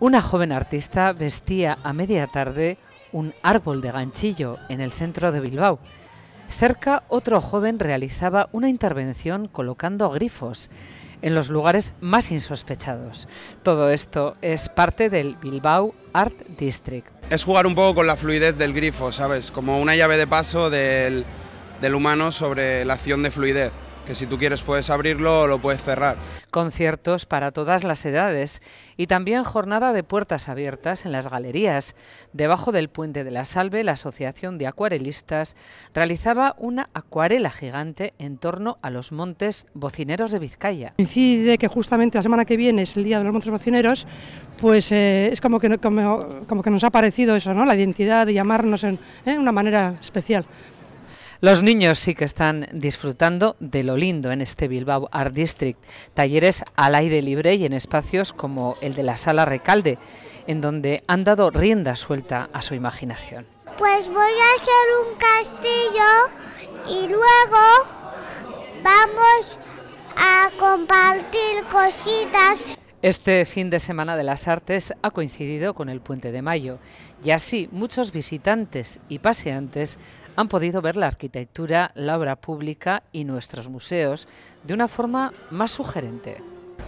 Una joven artista vestía a media tarde un árbol de ganchillo en el centro de Bilbao. Cerca, otro joven realizaba una intervención colocando grifos en los lugares más insospechados. Todo esto es parte del Bilbao Art District. Es jugar un poco con la fluidez del grifo, ¿sabes? Como una llave de paso del, del humano sobre la acción de fluidez que si tú quieres puedes abrirlo o lo puedes cerrar. Conciertos para todas las edades y también jornada de puertas abiertas en las galerías. Debajo del puente de la Salve, la Asociación de Acuarelistas realizaba una acuarela gigante en torno a los montes bocineros de Vizcaya. "...incide que justamente la semana que viene es el Día de los Montes Bocineros, pues eh, es como que, que nos ha parecido eso, ¿no? la identidad de llamarnos en ¿eh? una manera especial. Los niños sí que están disfrutando de lo lindo en este Bilbao Art District. Talleres al aire libre y en espacios como el de la Sala Recalde, en donde han dado rienda suelta a su imaginación. Pues voy a hacer un castillo y luego vamos a compartir cositas este fin de semana de las artes ha coincidido con el puente de mayo y así muchos visitantes y paseantes han podido ver la arquitectura, la obra pública y nuestros museos de una forma más sugerente.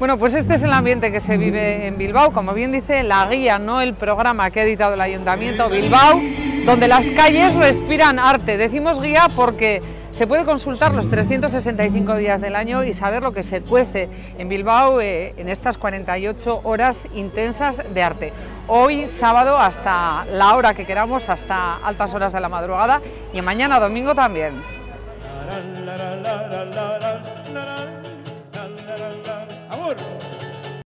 Bueno, pues este es el ambiente que se vive en Bilbao, como bien dice la guía, no el programa que ha editado el Ayuntamiento Bilbao donde las calles respiran arte. Decimos guía porque se puede consultar los 365 días del año y saber lo que se cuece en Bilbao en estas 48 horas intensas de arte. Hoy, sábado, hasta la hora que queramos, hasta altas horas de la madrugada y mañana, domingo, también.